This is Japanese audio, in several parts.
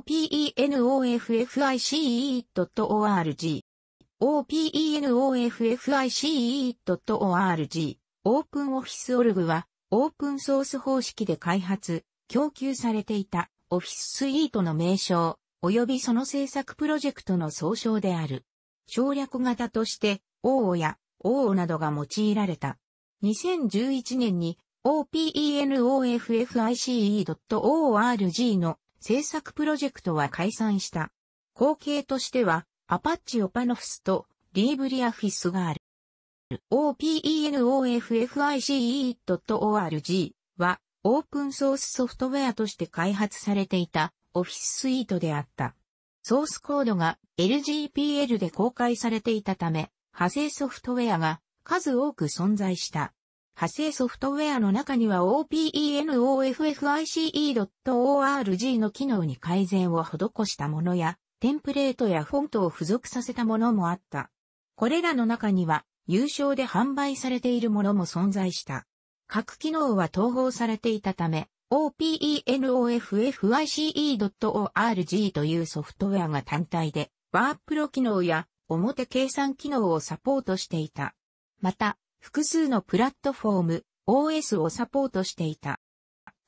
openoffice.org openoffice.org オープンオフィスオルグはオープンソース方式で開発、供給されていたオフィススイートの名称、及びその制作プロジェクトの総称である。省略型として、OO や OO などが用いられた。2011年に openoffice.org の制作プロジェクトは解散した。後継としては、アパッチオパノフスとリーブリアフィスがある。openoffice.org はオープンソースソフトウェアとして開発されていたオフィススイートであった。ソースコードが LGPL で公開されていたため、派生ソフトウェアが数多く存在した。派生ソフトウェアの中には OpenOFFICE.org の機能に改善を施したものや、テンプレートやフォントを付属させたものもあった。これらの中には、有償で販売されているものも存在した。各機能は統合されていたため、OpenOFFICE.org というソフトウェアが単体で、ワープロ機能や表計算機能をサポートしていた。また、複数のプラットフォーム OS をサポートしていた。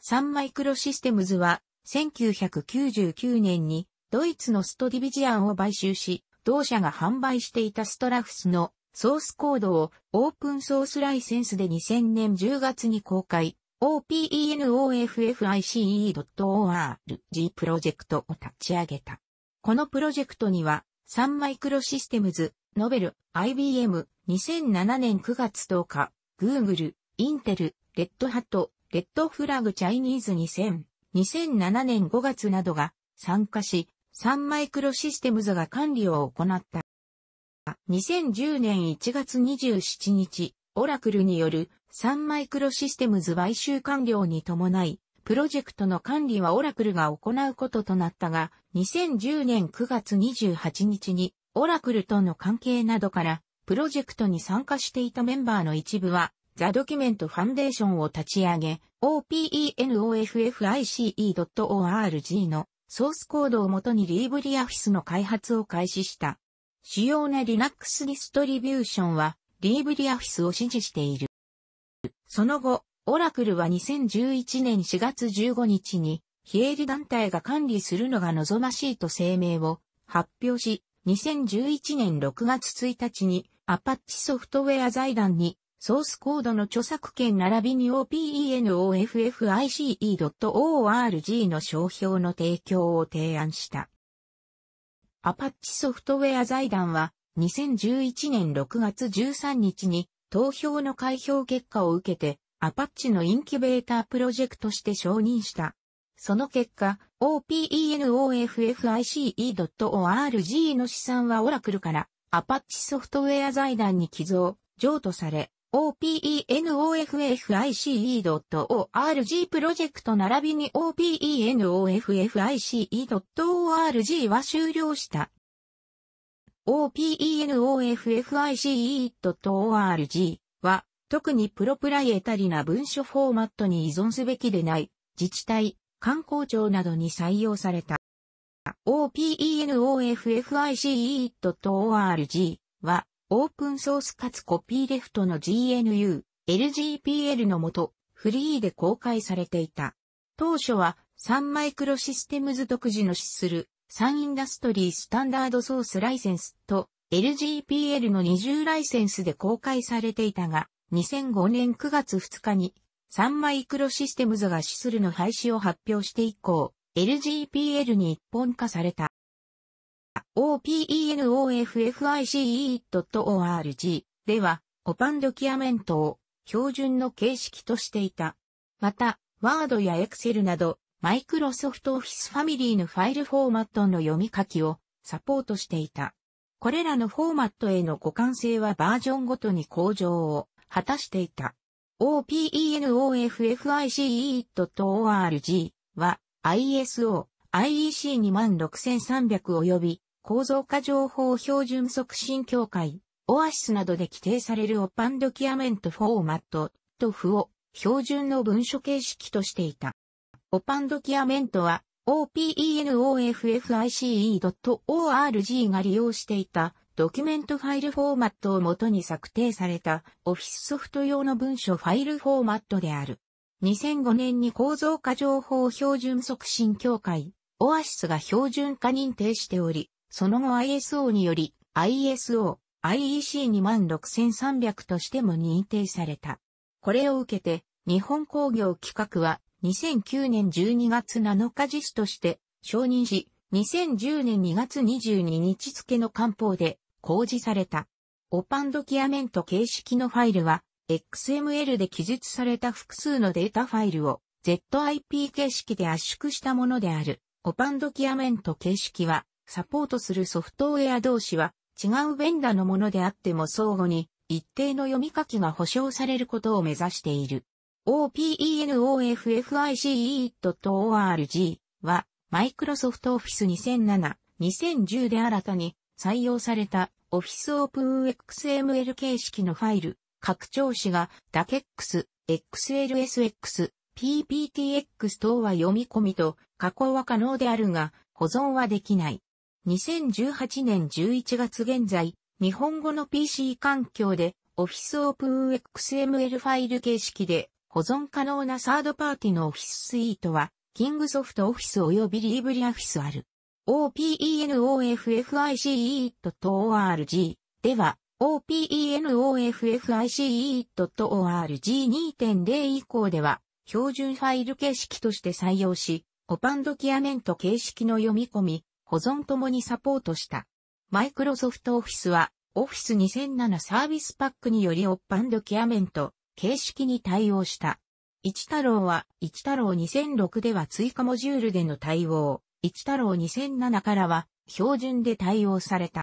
サンマイクロシステムズは1999年にドイツのストディビジアンを買収し、同社が販売していたストラフスのソースコードをオープンソースライセンスで2000年10月に公開、OPENOFFICE.org プロジェクトを立ち上げた。このプロジェクトには、サンマイクロシステムズ、ノベル、IBM、2007年9月10日、Google、Intel、Red Hat、Red Flag Chinese 2000、2007年5月などが参加し、サンマイクロシステムズが管理を行った。2010年1月27日、オラクルによるサンマイクロシステムズ買収完了に伴い、プロジェクトの管理はオラクルが行うこととなったが、2010年9月28日にオラクルとの関係などから、プロジェクトに参加していたメンバーの一部は、ザ・ドキュメント・ファンデーションを立ち上げ、openoffice.org のソースコードをもとにリーブリアフィスの開発を開始した。主要な Linux ディストリビューションは、リーブリアフィスを支持している。その後、オラクルは2011年4月15日に、非営利団体が管理するのが望ましいと声明を発表し、2011年6月1日にアパッチソフトウェア財団にソースコードの著作権並びに OpenOffice.org の商標の提供を提案した。アパッチソフトウェア財団は2011年6月13日に投票の開票結果を受けてアパッチのインキュベータープロジェクトして承認した。その結果、OPENOFFICE.org の資産はオラクルからアパッチソフトウェア財団に寄贈、譲渡され、OPENOFFICE.org プロジェクト並びに OPENOFFICE.org は終了した。OPENOFFICE.org は特にプロプライエタリな文書フォーマットに依存すべきでない自治体、観光庁などに採用された。OpenOffice.org は、オープンソースかつコピーレフトの GNU、LGPL のもと、フリーで公開されていた。当初は、サンマイクロシステムズ独自の資する、サンインダストリースタンダードソースライセンスと、LGPL の二重ライセンスで公開されていたが、2005年9月2日にサンマイクロシステムズがシスルの廃止を発表して以降、LGPL に一本化された。OPENOFFICE.org では、オパンドキアメントを標準の形式としていた。また、ワードやエクセルなど、マイクロソフトオフィスファミリーのファイルフォーマットの読み書きをサポートしていた。これらのフォーマットへの互換性はバージョンごとに向上を果たしていた。OPENOFFICE.org は ISO、IEC26300 及び構造化情報標準促進協会、オアシスなどで規定されるオパンドキアメントフォーマット、と符を標準の文書形式としていた。オパンドキアメントは OPENOFFICE.org が利用していたドキュメントファイルフォーマットを元に策定されたオフィスソフト用の文書ファイルフォーマットである。2005年に構造化情報標準促進協会、オアシスが標準化認定しており、その後 ISO により ISO、IEC26300 としても認定された。これを受けて、日本工業企画は2009年12月7日時として承認し、2010年2月22日付の官報で公示された。オパンドキアメント形式のファイルは、XML で記述された複数のデータファイルを ZIP 形式で圧縮したものである。オパンドキアメント形式は、サポートするソフトウェア同士は違うベンダのものであっても相互に一定の読み書きが保証されることを目指している。OpenOfficE.org は、マイクロソフトオフィス2007、2010で新たに採用されたオフィスオープン x m l 形式のファイル、拡張子が DACX、XLSX、PPTX 等は読み込みと加工は可能であるが、保存はできない。2018年11月現在、日本語の PC 環境で Office プン x m l ファイル形式で保存可能なサードパーティのオフィススイートは、キングソフトオフィス及びリーブリアフィスある。OPENOFFICE.org では、OPENOFFICE.org2.0 以降では、標準ファイル形式として採用し、オパンドキアメント形式の読み込み、保存ともにサポートした。マイクロソフトオフィスは、オフィス2007サービスパックによりオパンドキアメント形式に対応した。一太郎は、一太郎2006では追加モジュールでの対応。一太郎2007からは標準で対応された。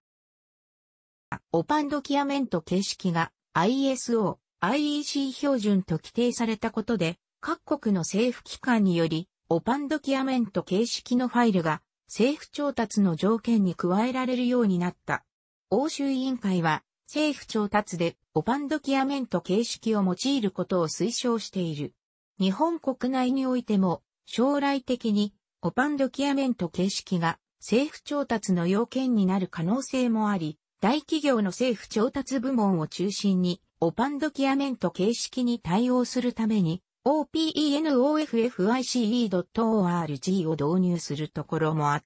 オパンドキアメント形式が ISO、IEC 標準と規定されたことで、各国の政府機関により、オパンドキアメント形式のファイルが政府調達の条件に加えられるようになった。欧州委員会は政府調達でオパンドキアメント形式を用いることを推奨している。日本国内においても将来的にオパンドキアメント形式が政府調達の要件になる可能性もあり、大企業の政府調達部門を中心に、オパンドキアメント形式に対応するために、OPENOFFICE.org を導入するところもあっ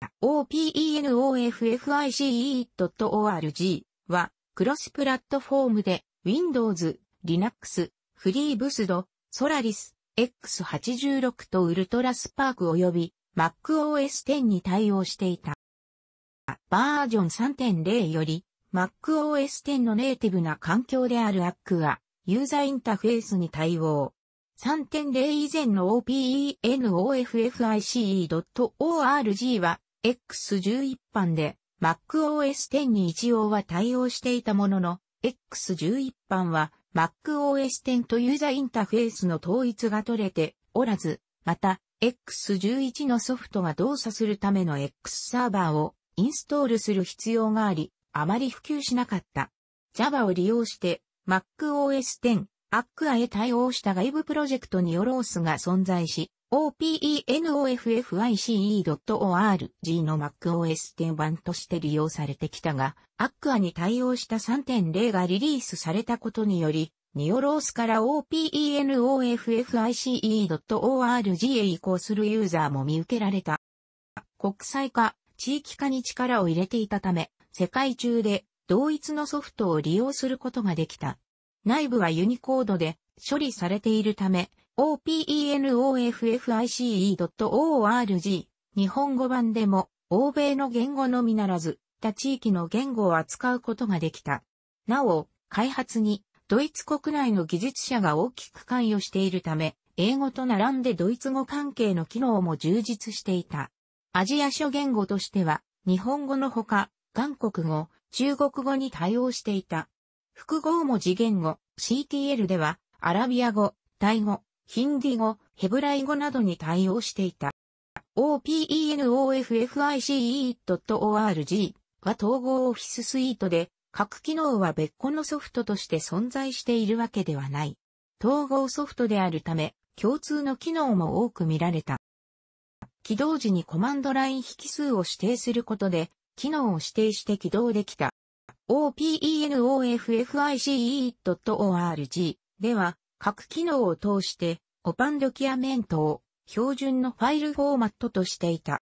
た。OPENOFFICE.org は、クロスプラットフォームで、Windows、Linux、FreeBSD、Solaris、X86 とウルトラスパーク及び MacOS10 に対応していた。バージョン3.0より MacOS10 のネイティブな環境である ACK が、ユーザーインターフェースに対応。3.0以前の OpenOFFICE.org は x 1 1一で MacOS10 に一応は対応していたものの X11 版は MacOS 10とユーザインターフェースの統一が取れておらず、また、X11 のソフトが動作するための X サーバーをインストールする必要があり、あまり普及しなかった。Java を利用して MacOS 10、ACQUA へ対応した外部プロジェクトによロースが存在し、openoffice.org の MacOS 1として利用されてきたが、Aqua に対応した3.0がリリースされたことにより、ニオロースから openoffice.org へ移行するユーザーも見受けられた。国際化、地域化に力を入れていたため、世界中で同一のソフトを利用することができた。内部はユニコードで処理されているため、openoffice.org 日本語版でも欧米の言語のみならず、他地域の言語を扱うことができた。なお、開発にドイツ国内の技術者が大きく関与しているため、英語と並んでドイツ語関係の機能も充実していた。アジア諸言語としては、日本語のほか、韓国語、中国語に対応していた。複合文字言語、CTL では、アラビア語、タイ語、ヒンディ語、ヘブライ語などに対応していた。OpenOffice.org は統合オフィススイートで、各機能は別個のソフトとして存在しているわけではない。統合ソフトであるため、共通の機能も多く見られた。起動時にコマンドライン引数を指定することで、機能を指定して起動できた。OpenOffice.org では、各機能を通して、オパンドキアメントを標準のファイルフォーマットとしていた。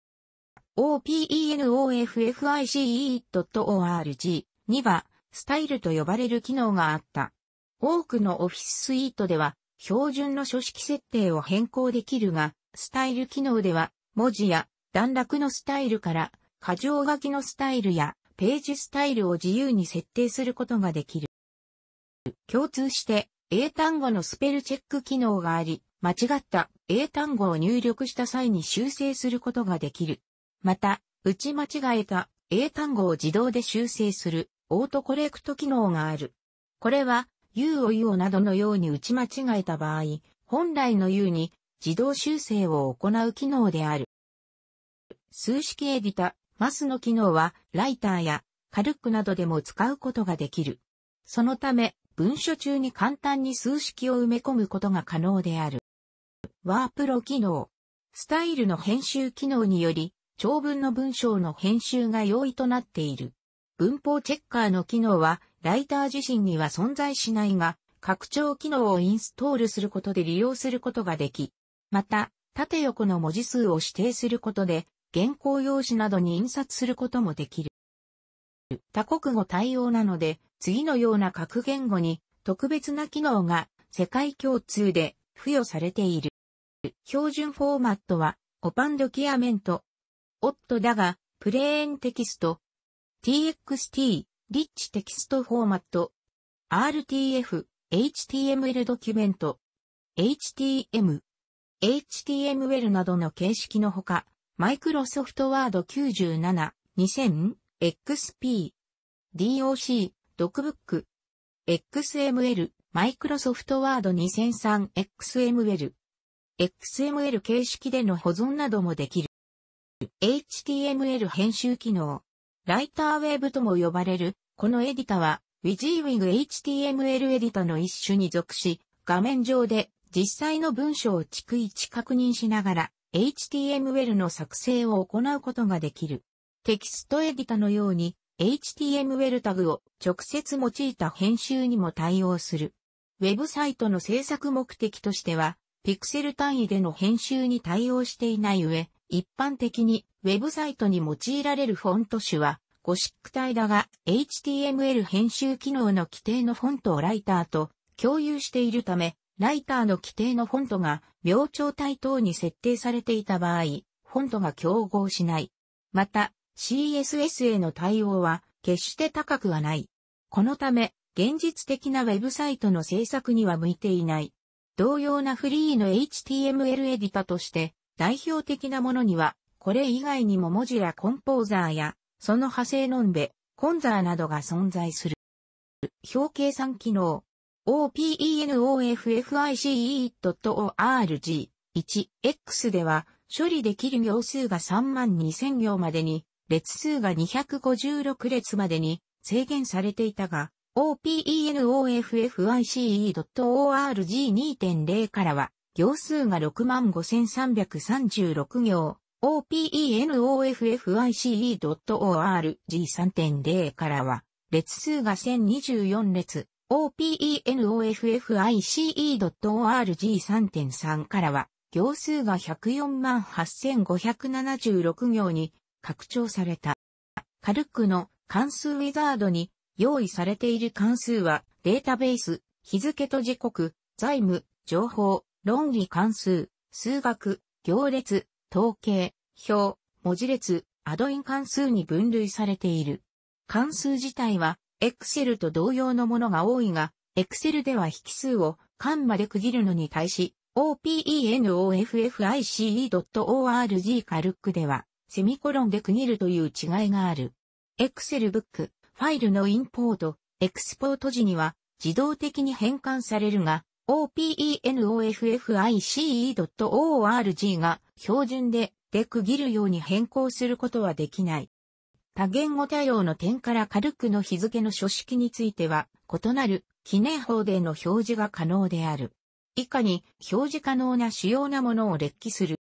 openoffice.org には、スタイルと呼ばれる機能があった。多くのオフィススイートでは、標準の書式設定を変更できるが、スタイル機能では、文字や段落のスタイルから、過剰書きのスタイルやページスタイルを自由に設定することができる。共通して、英単語のスペルチェック機能があり、間違った英単語を入力した際に修正することができる。また、打ち間違えた英単語を自動で修正するオートコレクト機能がある。これは、U を U をなどのように打ち間違えた場合、本来の U に自動修正を行う機能である。数式エディタ、マスの機能は、ライターや、カルックなどでも使うことができる。そのため、文書中に簡単に数式を埋め込むことが可能である。ワープロ機能。スタイルの編集機能により、長文の文章の編集が容易となっている。文法チェッカーの機能は、ライター自身には存在しないが、拡張機能をインストールすることで利用することができ、また、縦横の文字数を指定することで、原稿用紙などに印刷することもできる。多国語対応なので、次のような各言語に特別な機能が世界共通で付与されている。標準フォーマットは、オパンドキアメント。オットだが、プレーンテキスト。txt、リッチテキストフォーマット。rtf、html ドキュメント。htm、html などの形式のほか、マイクロソフトワード97、2000、XP、DOC、DocBook、XML、マイクロソフトワード 2003XML、XML 形式での保存などもできる。HTML 編集機能、ライターウェーブとも呼ばれる、このエディタは、WYSIWYG HTML エディタの一種に属し、画面上で実際の文章を逐一確認しながら、HTML の作成を行うことができる。テキストエディタのように HTML タグを直接用いた編集にも対応する。ウェブサイトの制作目的としては、ピクセル単位での編集に対応していない上、一般的にウェブサイトに用いられるフォント種はゴシック体だが HTML 編集機能の規定のフォントをライターと共有しているため、ライターの規定のフォントが明調体等に設定されていた場合、フォントが競合しない。また、CSS への対応は決して高くはない。このため、現実的なウェブサイトの制作には向いていない。同様なフリーの HTML エディタとして代表的なものには、これ以外にも文字やコンポーザーや、その派生のんべ、コンザーなどが存在する。表計算機能 OpenOFFICE.org1x では処理できる行数が3万2000行までに列数が256列までに制限されていたが、OPENOFFICE.org2.0 からは、行数が65,336行、OPENOFFICE.org3.0 からは、列数が1024列、OPENOFFICE.org3.3 からは、行数が104 8576行に拡張された。カルックの関数ウィザードに用意されている関数はデータベース、日付と時刻、財務、情報、論理関数、数学、行列、統計、表、文字列、アドイン関数に分類されている。関数自体は Excel と同様のものが多いが、Excel では引数を間まで区切るのに対し、OpenOffice.org カルックではセミコロンで区切るという違いがある。Excel ブック、ファイルのインポート、エクスポート時には自動的に変換されるが、openoffice.org が標準でで区切るように変更することはできない。多言語対応の点から軽くの日付の書式については異なる記念法での表示が可能である。以下に表示可能な主要なものを列記する。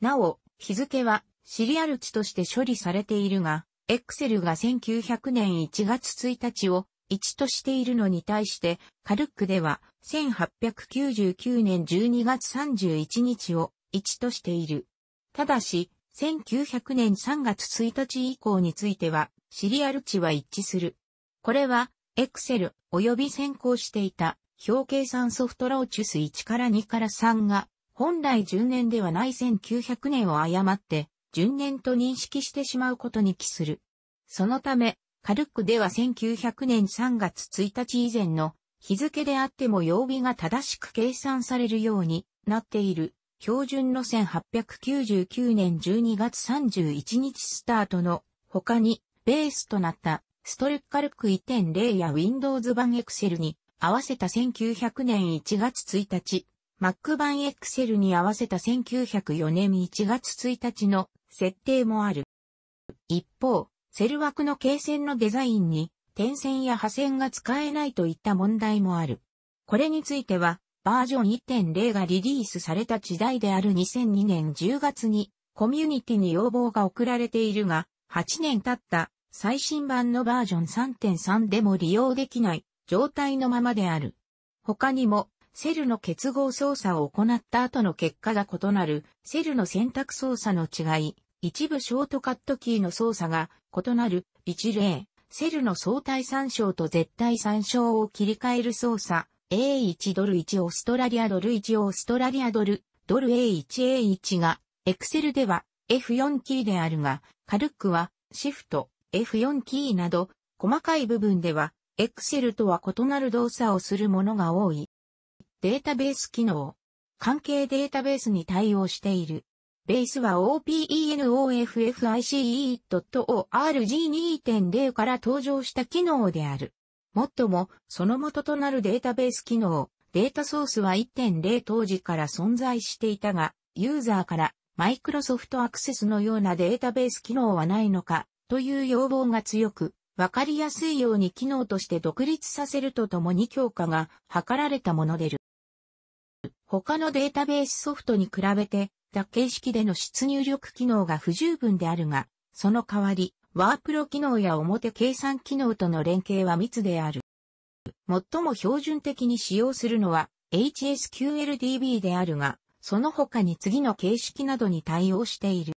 なお、日付はシリアル値として処理されているが、エクセルが1900年1月1日を1としているのに対して、カルックでは1899年12月31日を1としている。ただし、1900年3月1日以降については、シリアル値は一致する。これは、エクセル及び先行していた表計算ソフトローチュス1から2から3が、本来10年ではない1900年を誤って、順年と認識してしまうことに期する。そのため、カルックでは1900年3月1日以前の日付であっても曜日が正しく計算されるようになっている。標準路線899年12月31日スタートの他にベースとなったストレッカルク1.0や Windows 版 Excel に合わせた1900年1月1日、Mac 版 Excel に合わせた1904年1月1日の設定もある。一方、セル枠の形線のデザインに点線や破線が使えないといった問題もある。これについては、バージョン1.0がリリースされた時代である2002年10月にコミュニティに要望が送られているが、8年経った最新版のバージョン3.3でも利用できない状態のままである。他にもセルの結合操作を行った後の結果が異なる、セルの選択操作の違い、一部ショートカットキーの操作が異なる、一例、セルの相対参照と絶対参照を切り替える操作、A1 ドル1オーストラリアドル1オーストラリアドル、ドル A1A1 が、エクセルでは F4 キーであるが、カルックは、シフト、F4 キーなど、細かい部分では、エクセルとは異なる動作をするものが多い。データベース機能。関係データベースに対応している。ベースは OpenOFFICE.org2.0 から登場した機能である。もっとも、その元となるデータベース機能、データソースは1.0当時から存在していたが、ユーザーからマイクロソフトアクセスのようなデータベース機能はないのか、という要望が強く、わかりやすいように機能として独立させるとともに強化が図られたものでる。他のデータベースソフトに比べて、脱形式での出入力機能が不十分であるが、その代わり、ワープロ機能や表計算機能との連携は密である。最も標準的に使用するのは HSQLDB であるが、その他に次の形式などに対応している。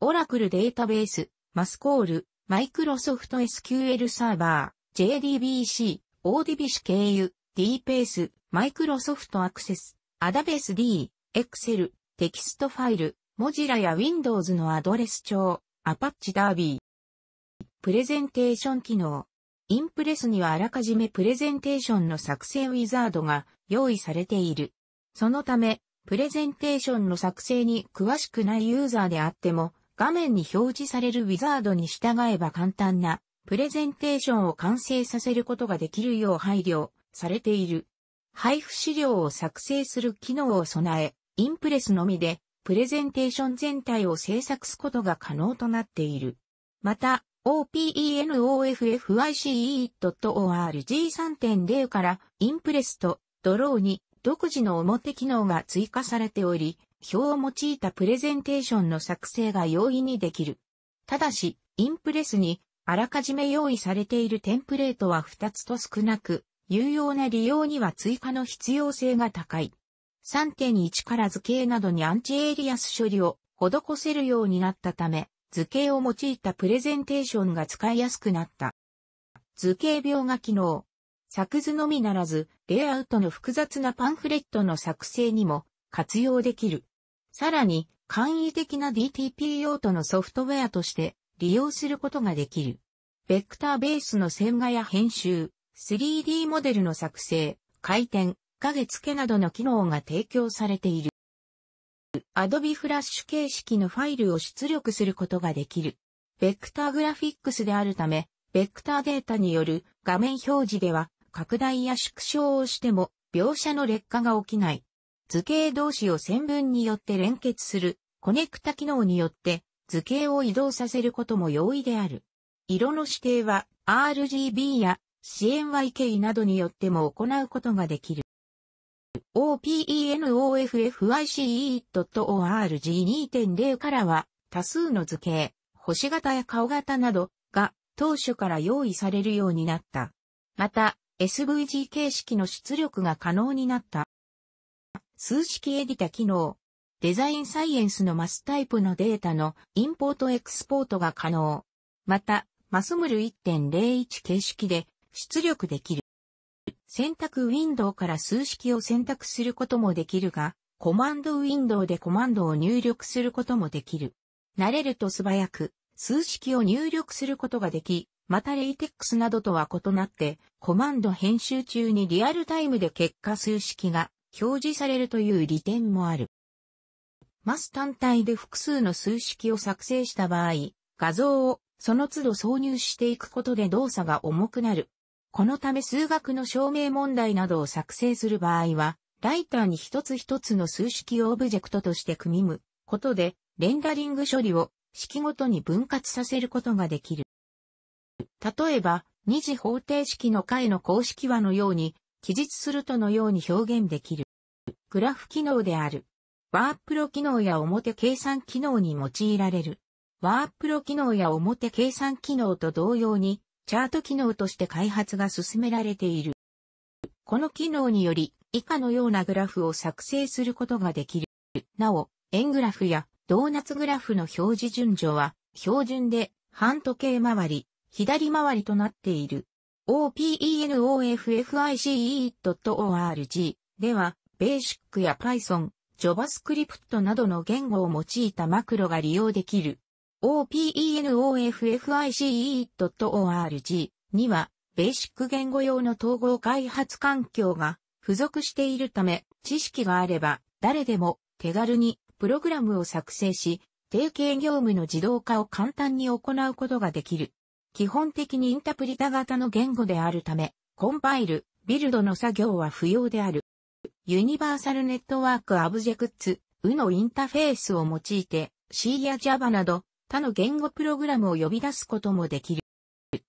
オラクルデータベース、マスコール、マイクロソフト SQL サーバー、JDBC、ODBC 経由、DPS、マイクロソフトアクセス、アダベス D、Excel、テキストファイル、モジラや Windows のアドレス帳、アパッチダービー。プレゼンテーション機能。インプレスにはあらかじめプレゼンテーションの作成ウィザードが用意されている。そのため、プレゼンテーションの作成に詳しくないユーザーであっても、画面に表示されるウィザードに従えば簡単なプレゼンテーションを完成させることができるよう配慮されている。配布資料を作成する機能を備え、インプレスのみで、プレゼンテーション全体を制作すことが可能となっている。また、OpenOFFICE.org3.0 からインプレスとドローに独自の表機能が追加されており、表を用いたプレゼンテーションの作成が容易にできる。ただし、インプレスにあらかじめ用意されているテンプレートは2つと少なく、有用な利用には追加の必要性が高い。3.1から図形などにアンチエイリアス処理を施せるようになったため、図形を用いたプレゼンテーションが使いやすくなった。図形描画機能。作図のみならず、レイアウトの複雑なパンフレットの作成にも活用できる。さらに、簡易的な DTP 用途のソフトウェアとして利用することができる。ベクターベースの線画や編集、3D モデルの作成、回転、影付けなどの機能が提供されている。Adobe Flash 形式のファイルを出力することができる。ベクターグラフィックスであるため、ベクターデータによる画面表示では拡大や縮小をしても描写の劣化が起きない。図形同士を線分によって連結するコネクタ機能によって図形を移動させることも容易である。色の指定は RGB や支援は k などによっても行うことができる。OpenOFFICE.org2.0 からは多数の図形、星型や顔型などが当初から用意されるようになった。また、SVG 形式の出力が可能になった。数式エディタ機能。デザインサイエンスのマスタイプのデータのインポートエクスポートが可能。また、マスムル1.01形式で出力できる。選択ウィンドウから数式を選択することもできるが、コマンドウィンドウでコマンドを入力することもできる。慣れると素早く、数式を入力することができ、またレイテックスなどとは異なって、コマンド編集中にリアルタイムで結果数式が表示されるという利点もある。マス単体で複数の数式を作成した場合、画像をその都度挿入していくことで動作が重くなるこのため数学の証明問題などを作成する場合は、ライターに一つ一つの数式をオブジェクトとして組みむことで、レンダリング処理を式ごとに分割させることができる。例えば、二次方程式の解の公式はのように、記述するとのように表現できる。グラフ機能である。ワープロ機能や表計算機能に用いられる。ワープロ機能や表計算機能と同様に、チャート機能として開発が進められている。この機能により、以下のようなグラフを作成することができる。なお、円グラフやドーナツグラフの表示順序は、標準で半時計回り、左回りとなっている。OpenOffice.org では、Basic や Python、JavaScript などの言語を用いたマクロが利用できる。openoffice.org には、ベーシック言語用の統合開発環境が付属しているため、知識があれば、誰でも手軽にプログラムを作成し、定型業務の自動化を簡単に行うことができる。基本的にインタプリタ型の言語であるため、コンパイル、ビルドの作業は不要である。ユニバーサルネットワークアブジェクツ、ウのインターフェースを用いて、C や Java など他の言語プログラムを呼び出すこともできる。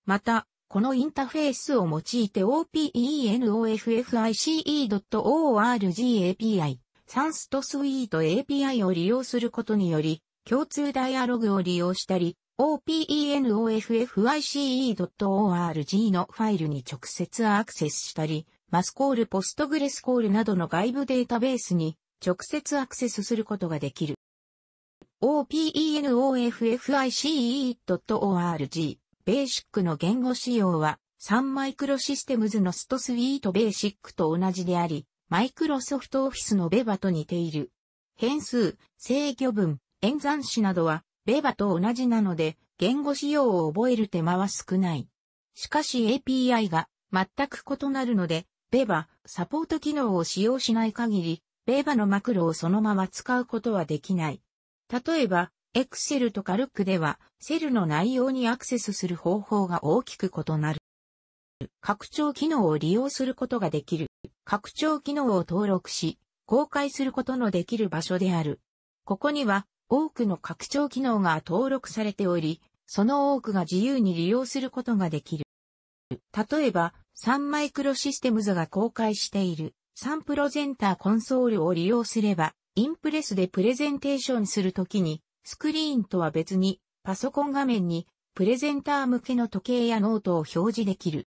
また、このインターフェースを用いて openoffice.org API、サンストスイート API を利用することにより、共通ダイアログを利用したり、openoffice.org のファイルに直接アクセスしたり、マスコール、ポストグレスコールなどの外部データベースに直接アクセスすることができる。openoffice.org。ベーシックの言語仕様は、サンマイクロシステムズのストスイートベーシックと同じであり、マイクロソフトオフィスのベバと似ている。変数、制御文、演算子などは、ベバと同じなので、言語仕様を覚える手間は少ない。しかし API が全く異なるので、ベバ、サポート機能を使用しない限り、ベバのマクロをそのまま使うことはできない。例えば、Excel とか Look では、セルの内容にアクセスする方法が大きく異なる。拡張機能を利用することができる。拡張機能を登録し、公開することのできる場所である。ここには多くの拡張機能が登録されており、その多くが自由に利用することができる。例えば、サンマイクロシステムズが公開しているサンプロゼンターコンソールを利用すれば、インプレスでプレゼンテーションするときに、スクリーンとは別に、パソコン画面に、プレゼンター向けの時計やノートを表示できる。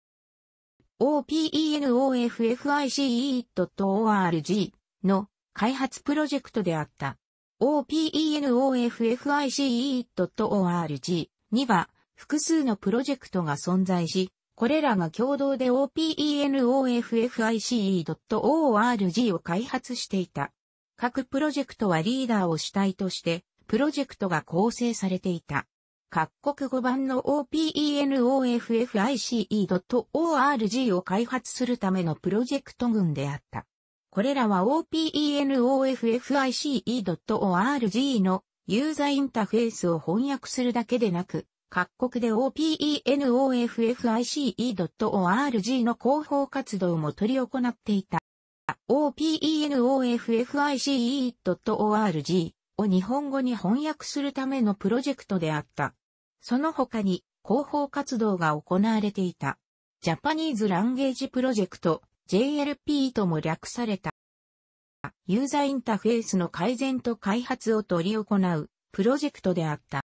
o p e n o f i c e o r g の開発プロジェクトであった。o p e n o f i c e o r g には複数のプロジェクトが存在し、これらが共同で OpenOFFICE.org を開発していた。各プロジェクトはリーダーを主体として、プロジェクトが構成されていた。各国語版の OPENOFFICE.org を開発するためのプロジェクト群であった。これらは OPENOFFICE.org のユーザーインターフェースを翻訳するだけでなく、各国で OPENOFFICE.org の広報活動も取り行っていた。OPENOFFICE.org を日本語に翻訳するためのプロジェクトであった。その他に広報活動が行われていた。ジャパニーズランゲージプロジェクト JLP とも略された。ユーザーインターフェースの改善と開発を取り行うプロジェクトであった。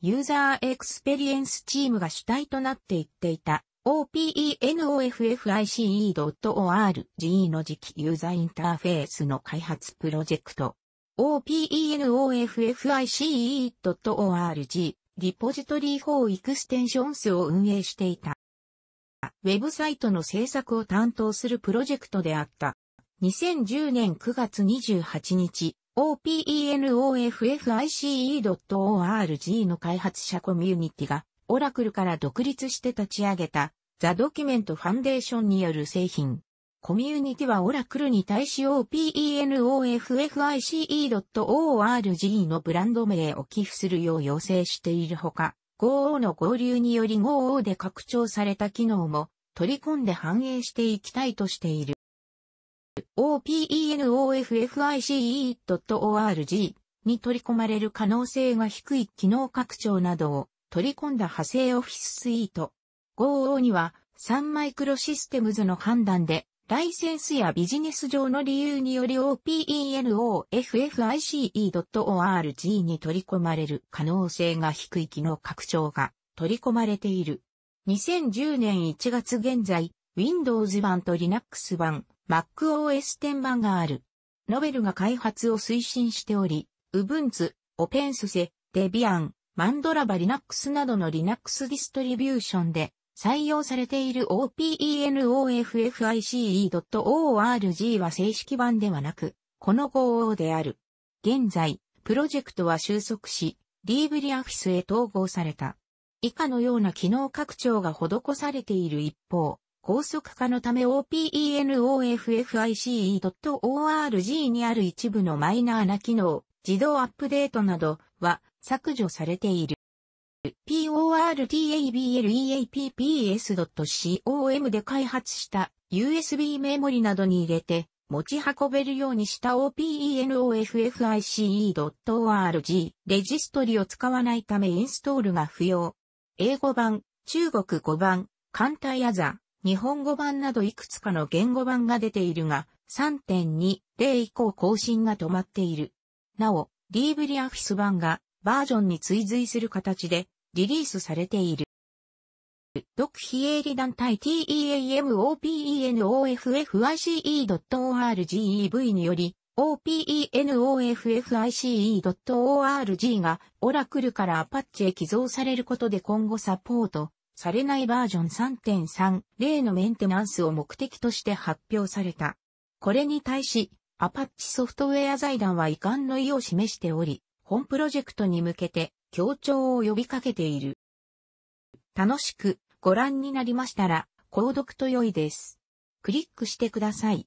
ユーザーエクスペリエンスチームが主体となっていっていた。OPENOFFICE.org の次期ユーザーインターフェースの開発プロジェクト。OPENOFFICE.org リポジトリー4エクステンションスを運営していた。ウェブサイトの制作を担当するプロジェクトであった。2010年9月28日、OPENOFFICE.org の開発者コミュニティがオラクルから独立して立ち上げた、ザ・ドキュメント・ファンデーションによる製品。コミュニティはオラクルに対し openoffice.org のブランド名を寄付するよう要請しているほか、GoO の合流により GoO で拡張された機能も取り込んで反映していきたいとしている。openoffice.org に取り込まれる可能性が低い機能拡張などを取り込んだ派生オフィススイート。GoO には、サンマイクロシステムズの判断で、ライセンスやビジネス上の理由により OpenOFFICE.org に取り込まれる可能性が低い機能拡張が取り込まれている。2010年1月現在、Windows 版と Linux 版、MacOS 10版がある。ノベルが開発を推進しており、Ubuntu、OpenSUSE、Debian、マンドラバリナックスなどのリナックスディストリビューションで採用されている openoffice.org は正式版ではなく、この号である。現在、プロジェクトは収束し、リーブ r ア o f f i c e へ統合された。以下のような機能拡張が施されている一方、高速化のため openoffice.org にある一部のマイナーな機能、自動アップデートなどは削除されている。portableapps.com で開発した USB メモリなどに入れて持ち運べるようにした openoffice.org レジストリを使わないためインストールが不要。英語版、中国語版、簡体アザ、日本語版などいくつかの言語版が出ているが、3.2.0以降更新が止まっている。なお、リーブリアフィス版がバージョンに追随する形でリリースされている。独非営利団体 TEAMOPENOFFICE.orgev により、OPENOFFICE.org がオラクルからアパッチへ寄贈されることで今後サポートされないバージョン3.3例のメンテナンスを目的として発表された。これに対し、アパッチソフトウェア財団は遺憾の意を示しており、本プロジェクトに向けて協調を呼びかけている。楽しくご覧になりましたら、購読と良いです。クリックしてください。